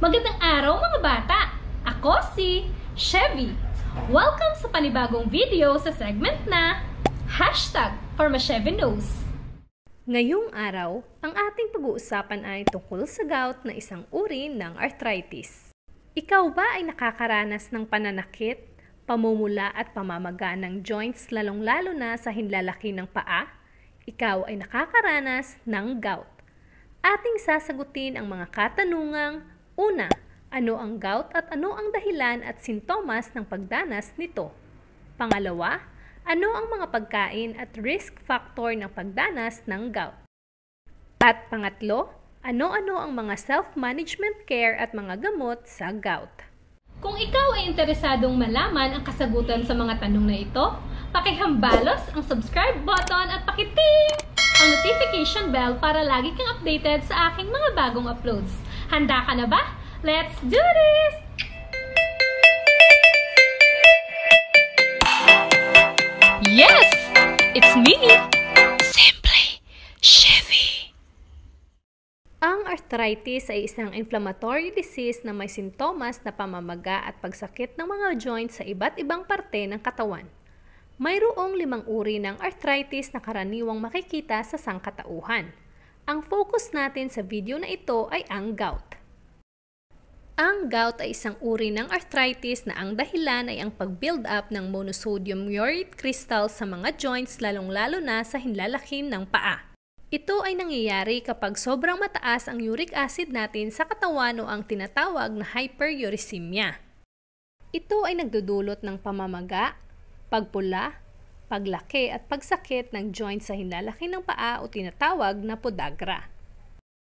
Magandang araw mga bata! Ako si Chevy. Welcome sa panibagong video sa segment na Hashtag for Knows. Ngayong araw, ang ating pag-uusapan ay tungkol sa gout na isang uri ng arthritis. Ikaw ba ay nakakaranas ng pananakit, pamumula at pamamaga ng joints lalong-lalo na sa hinlalaki ng paa? Ikaw ay nakakaranas ng gout ating sasagutin ang mga katanungang Una, ano ang gout at ano ang dahilan at sintomas ng pagdanas nito? Pangalawa, ano ang mga pagkain at risk factor ng pagdanas ng gout? At pangatlo, ano-ano ang mga self-management care at mga gamot sa gout? Kung ikaw ay interesadong malaman ang kasagutan sa mga tanong na ito, pakihambalos ang subscribe button at pakiting ang notification bell para lagi kang updated sa aking mga bagong uploads. Handa ka na ba? Let's do this! Yes! It's me! Simply Chevy! Ang arthritis ay isang inflammatory disease na may sintomas na pamamaga at pagsakit ng mga joints sa iba't ibang parte ng katawan. Mayroong limang uri ng arthritis na karaniwang makikita sa sangkatauhan. Ang focus natin sa video na ito ay ang gout. Ang gout ay isang uri ng arthritis na ang dahilan ay ang pag-build up ng monosodium urate crystal sa mga joints lalong-lalo na sa hinlalakin ng paa. Ito ay nangyayari kapag sobrang mataas ang uric acid natin sa katawan o ang tinatawag na hyperuricemia. Ito ay nagdudulot ng pamamaga, pagpula, paglaki at pagsakit ng joint sa hinlalaki ng paa o tinatawag na podagra.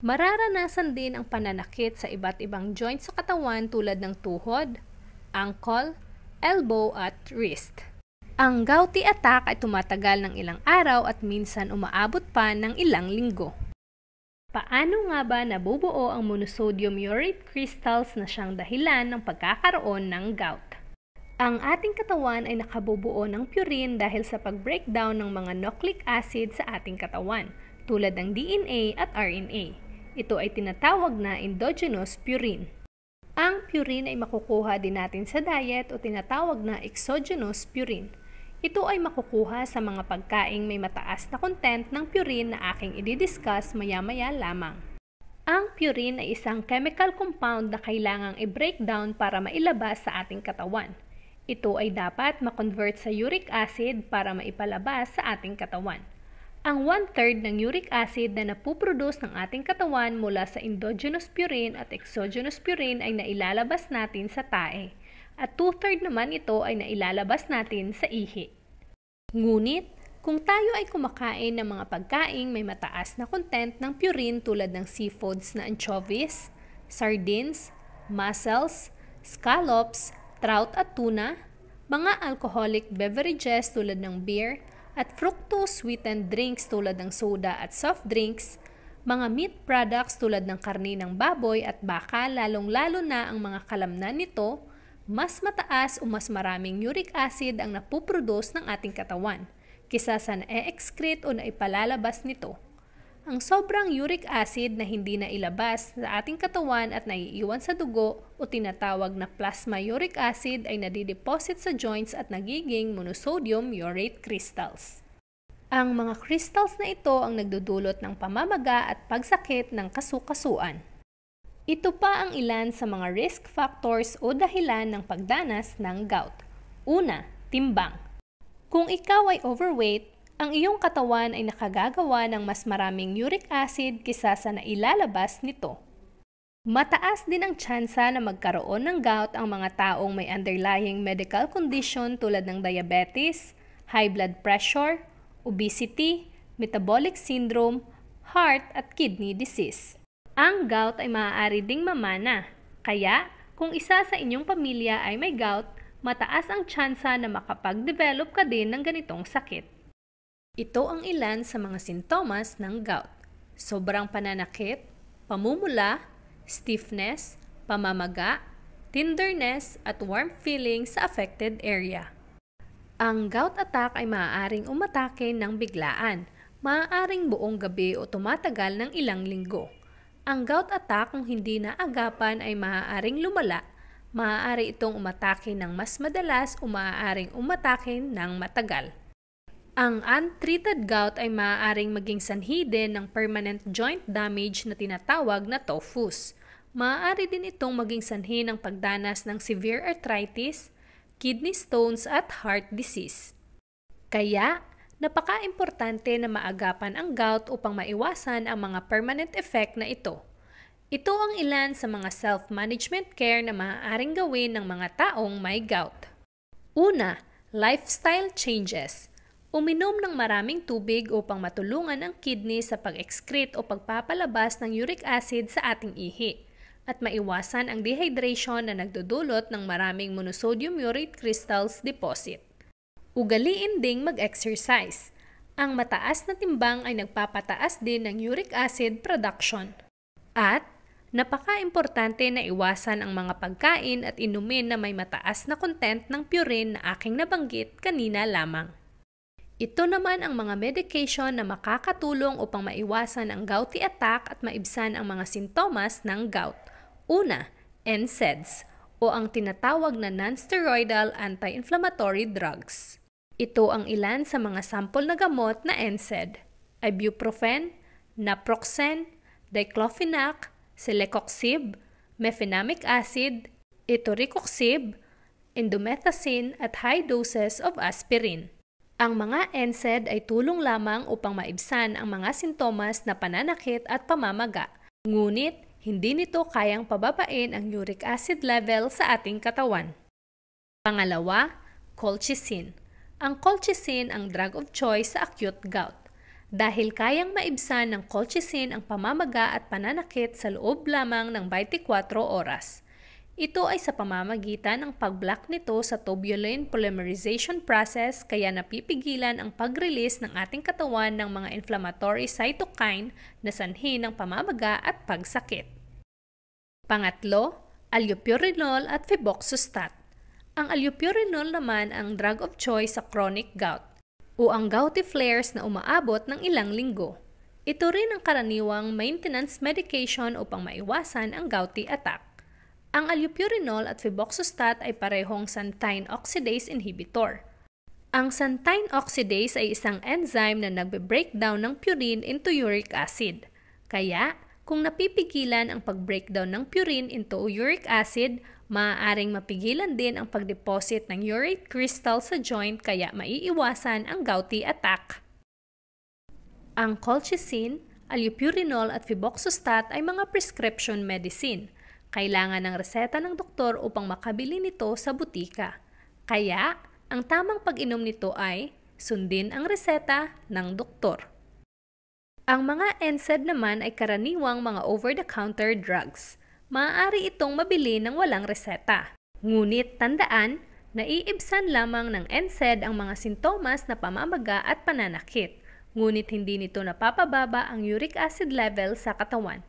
Mararanasan din ang pananakit sa iba't ibang joint sa katawan tulad ng tuhod, ankle, elbow at wrist. Ang gouty attack ay tumatagal ng ilang araw at minsan umaabot pa ng ilang linggo. Paano nga ba nabubuo ang monosodium urate crystals na siyang dahilan ng pagkakaroon ng gout? Ang ating katawan ay nakabubuo ng purine dahil sa pag-breakdown ng mga nucleic acid sa ating katawan, tulad ng DNA at RNA. Ito ay tinatawag na endogenous purine. Ang purine ay makukuha din natin sa diet o tinatawag na exogenous purine. Ito ay makukuha sa mga pagkaing may mataas na content ng purine na aking ididiscuss maya-maya lamang. Ang purine ay isang chemical compound na kailangang i-breakdown para mailabas sa ating katawan. Ito ay dapat makonvert sa uric acid para maipalabas sa ating katawan. Ang one-third ng uric acid na napuproduce ng ating katawan mula sa endogenous purine at exogenous purine ay nailalabas natin sa tae. At two-third naman ito ay nailalabas natin sa ihi. Ngunit, kung tayo ay kumakain ng mga pagkain may mataas na content ng purine tulad ng seafoods na anchovies, sardines, mussels, scallops, trout at tuna, mga alcoholic beverages tulad ng beer at fructose-sweetened drinks tulad ng soda at soft drinks, mga meat products tulad ng karne ng baboy at baka lalong-lalo na ang mga kalamnan nito, mas mataas o mas maraming uric acid ang napuproduce ng ating katawan kisa sa na-excrete o naipalalabas nito ang sobrang uric acid na hindi na ilabas sa ating katawan at naiiwan sa dugo o tinatawag na plasma uric acid ay nadideposit sa joints at nagiging monosodium urate crystals. Ang mga crystals na ito ang nagdudulot ng pamamaga at pagsakit ng kasukasuan. Ito pa ang ilan sa mga risk factors o dahilan ng pagdanas ng gout. Una, timbang. Kung ikaw ay overweight, ang iyong katawan ay nakagagawa ng mas maraming uric acid kisa sa nailalabas nito. Mataas din ang tsansa na magkaroon ng gout ang mga taong may underlying medical condition tulad ng diabetes, high blood pressure, obesity, metabolic syndrome, heart at kidney disease. Ang gout ay maaari ding mamana, kaya kung isa sa inyong pamilya ay may gout, mataas ang tsansa na makapag-develop ka din ng ganitong sakit. Ito ang ilan sa mga sintomas ng gout. Sobrang pananakit, pamumula, stiffness, pamamaga, tenderness at warm feeling sa affected area. Ang gout attack ay maaaring umatake ng biglaan, maaaring buong gabi o tumatagal ng ilang linggo. Ang gout attack kung hindi naagapan ay maaaring lumala, maaari itong umatake ng mas madalas o maaaring umatake ng matagal. Ang untreated gout ay maaaring maging sanhi din ng permanent joint damage na tinatawag na tophus. Maaari din itong maging sanhi ng pagdanas ng severe arthritis, kidney stones at heart disease. Kaya, napaka-importante na maagapan ang gout upang maiwasan ang mga permanent effect na ito. Ito ang ilan sa mga self-management care na maaaring gawin ng mga taong may gout. Una, lifestyle changes – Uminom ng maraming tubig upang matulungan ang kidney sa pag-excrete o pagpapalabas ng uric acid sa ating ihi at maiwasan ang dehydration na nagdudulot ng maraming monosodium urate crystals deposit. Ugaliin ding mag-exercise. Ang mataas na timbang ay nagpapataas din ng uric acid production. At napaka-importante na iwasan ang mga pagkain at inumin na may mataas na content ng purine na aking nabanggit kanina lamang. Ito naman ang mga medication na makakatulong upang maiwasan ang gouty attack at maibsan ang mga sintomas ng gout. Una, NSAIDs o ang tinatawag na non-steroidal anti-inflammatory drugs. Ito ang ilan sa mga sample na gamot na NSAID. Ibuprofen, naproxen, diclofenac, celecoxib, mefenamic acid, etoricoxib, indomethacin at high doses of aspirin. Ang mga NSAID ay tulong lamang upang maibsan ang mga sintomas na pananakit at pamamaga. Ngunit, hindi nito kayang pababain ang uric acid level sa ating katawan. Pangalawa, colchicine. Ang colchicine ang drug of choice sa acute gout. Dahil kayang maibsan ng colchicine ang pamamaga at pananakit sa loob lamang ng 24 oras. Ito ay sa pamamagitan ng pag-block nito sa tubulin polymerization process kaya napipigilan ang pag-release ng ating katawan ng mga inflammatory cytokine na sanhi ng pamamaga at pagsakit. Pangatlo, allopurinol at febuxostat. Ang allopurinol naman ang drug of choice sa chronic gout o ang gouty flares na umaabot ng ilang linggo. Ito rin ang karaniwang maintenance medication upang maiwasan ang gouty attack. Ang allopurinol at febuxostat ay parehong xanthine oxidase inhibitor. Ang xanthine oxidase ay isang enzyme na nagbe-breakdown ng purine into uric acid. Kaya, kung napipigilan ang pag-breakdown ng purine into uric acid, maaaring mapigilan din ang pag-deposit ng urate crystal sa joint kaya maiiwasan ang gouty attack. Ang colchicine, allopurinol at febuxostat ay mga prescription medicine – kailangan ng reseta ng doktor upang makabili nito sa butika. Kaya, ang tamang pag-inom nito ay sundin ang reseta ng doktor. Ang mga NSAID naman ay karaniwang mga over-the-counter drugs. Maaari itong mabili ng walang reseta. Ngunit tandaan, naiibsan lamang ng NSAID ang mga sintomas na pamamaga at pananakit. Ngunit hindi nito napapababa ang uric acid level sa katawan.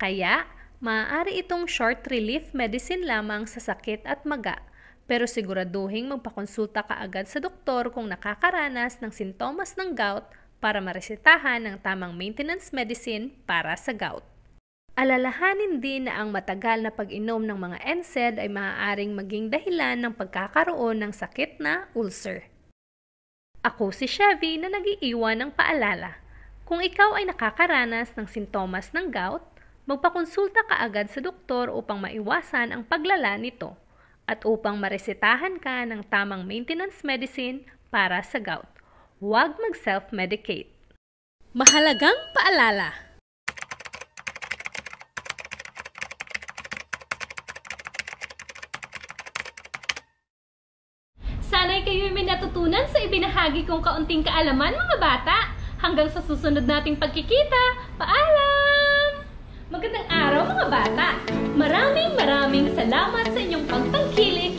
Kaya, Maaari itong short relief medicine lamang sa sakit at maga, pero siguraduhing magpakonsulta ka agad sa doktor kung nakakaranas ng sintomas ng gout para maresetahan ng tamang maintenance medicine para sa gout. Alalahanin din na ang matagal na pag-inom ng mga NSAID ay maaaring maging dahilan ng pagkakaroon ng sakit na ulcer. Ako si Chevy na nag-iiwan ng paalala. Kung ikaw ay nakakaranas ng sintomas ng gout, Magpakonsulta ka agad sa doktor upang maiwasan ang paglala nito at upang maresetahan ka ng tamang maintenance medicine para sa gout. Huwag mag-self-medicate. Mahalagang paalala! Sana'y kayo may natutunan sa ibinahagi kong kaunting kaalaman mga bata. Hanggang sa susunod nating pagkikita, paalam! Magandang araw mga bata! Maraming maraming salamat sa inyong pagtangkilik